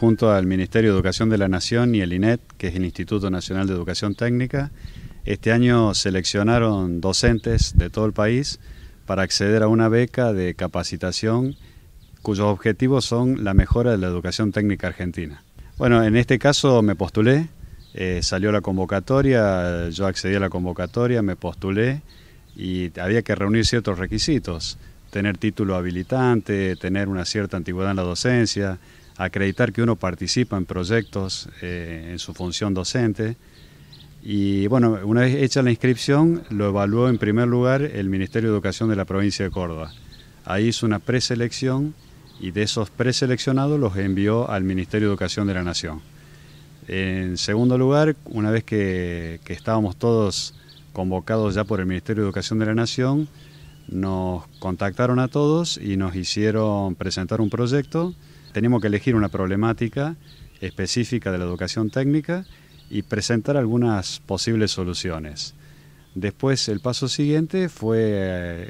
junto al Ministerio de Educación de la Nación y el INET, que es el Instituto Nacional de Educación Técnica. Este año seleccionaron docentes de todo el país para acceder a una beca de capacitación cuyos objetivos son la mejora de la educación técnica argentina. Bueno, en este caso me postulé, eh, salió la convocatoria, yo accedí a la convocatoria, me postulé y había que reunir ciertos requisitos, tener título habilitante, tener una cierta antigüedad en la docencia, acreditar que uno participa en proyectos eh, en su función docente. Y bueno, una vez hecha la inscripción, lo evaluó en primer lugar el Ministerio de Educación de la provincia de Córdoba. Ahí hizo una preselección y de esos preseleccionados los envió al Ministerio de Educación de la Nación. En segundo lugar, una vez que estábamos todos convocados ya por el Ministerio de Educación de la Nación, nos contactaron a todos y nos hicieron presentar un proyecto tenemos que elegir una problemática específica de la educación técnica y presentar algunas posibles soluciones. Después el paso siguiente fue,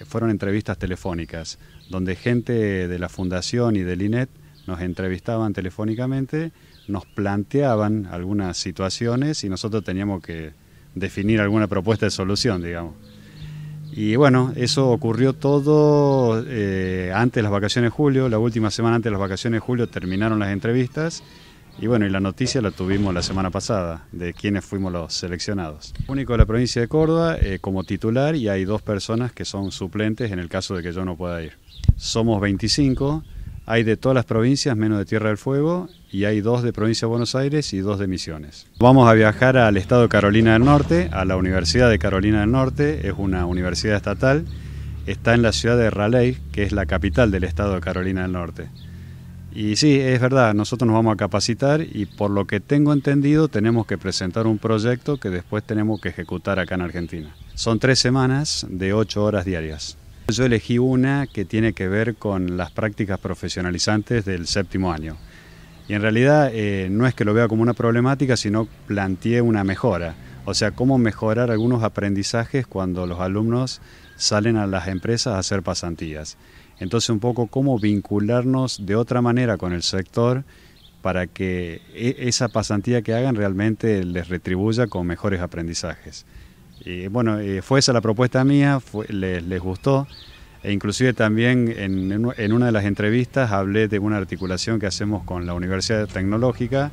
eh, fueron entrevistas telefónicas, donde gente de la Fundación y del INET nos entrevistaban telefónicamente, nos planteaban algunas situaciones y nosotros teníamos que definir alguna propuesta de solución, digamos. Y bueno, eso ocurrió todo eh, antes de las vacaciones de julio, la última semana antes de las vacaciones de julio terminaron las entrevistas y bueno, y la noticia la tuvimos la semana pasada de quienes fuimos los seleccionados. Único de la provincia de Córdoba eh, como titular y hay dos personas que son suplentes en el caso de que yo no pueda ir. Somos 25, hay de todas las provincias menos de Tierra del Fuego y hay dos de provincia de Buenos Aires y dos de Misiones. Vamos a viajar al estado de Carolina del Norte, a la Universidad de Carolina del Norte, es una universidad estatal está en la ciudad de Raleigh, que es la capital del estado de Carolina del Norte. Y sí, es verdad, nosotros nos vamos a capacitar y por lo que tengo entendido tenemos que presentar un proyecto que después tenemos que ejecutar acá en Argentina. Son tres semanas de ocho horas diarias. Yo elegí una que tiene que ver con las prácticas profesionalizantes del séptimo año. Y en realidad eh, no es que lo vea como una problemática, sino planteé una mejora o sea, cómo mejorar algunos aprendizajes cuando los alumnos salen a las empresas a hacer pasantías. Entonces, un poco cómo vincularnos de otra manera con el sector para que e, esa pasantía que hagan realmente les retribuya con mejores aprendizajes. Y bueno, eh, fue esa la propuesta mía, les, gustó. E inclusive también en una de las entrevistas hablé de una articulación que hacemos con la Universidad Tecnológica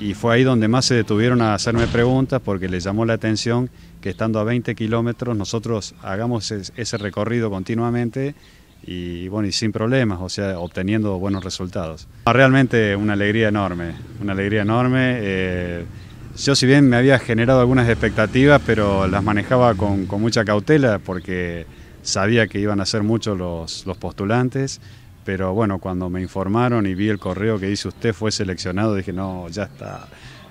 y fue ahí donde más se detuvieron a hacerme preguntas porque les llamó la atención que estando a 20 kilómetros nosotros hagamos ese recorrido continuamente y bueno, y sin problemas, o sea, obteniendo buenos resultados. Ah, realmente una alegría enorme, una alegría enorme. Eh, yo si bien me había generado algunas expectativas, pero las manejaba con, mucha cautela porque sabía que iban a ser muchos los, los postulantes pero bueno, cuando me informaron y vi el correo que dice usted fue seleccionado, dije, no, ya está,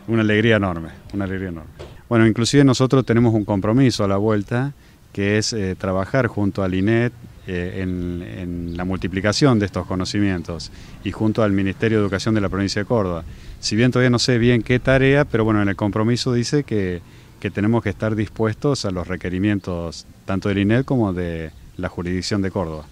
una alegría enorme, una alegría enorme. Bueno, inclusive nosotros tenemos un compromiso a la vuelta, que es eh, trabajar junto al INET eh, en, la multiplicación de estos conocimientos y junto al Ministerio de Educación de la provincia de Córdoba. Si bien todavía no sé bien qué tarea, pero bueno, en el compromiso dice que, que tenemos que estar dispuestos a los requerimientos tanto del INED como de la jurisdicción de Córdoba.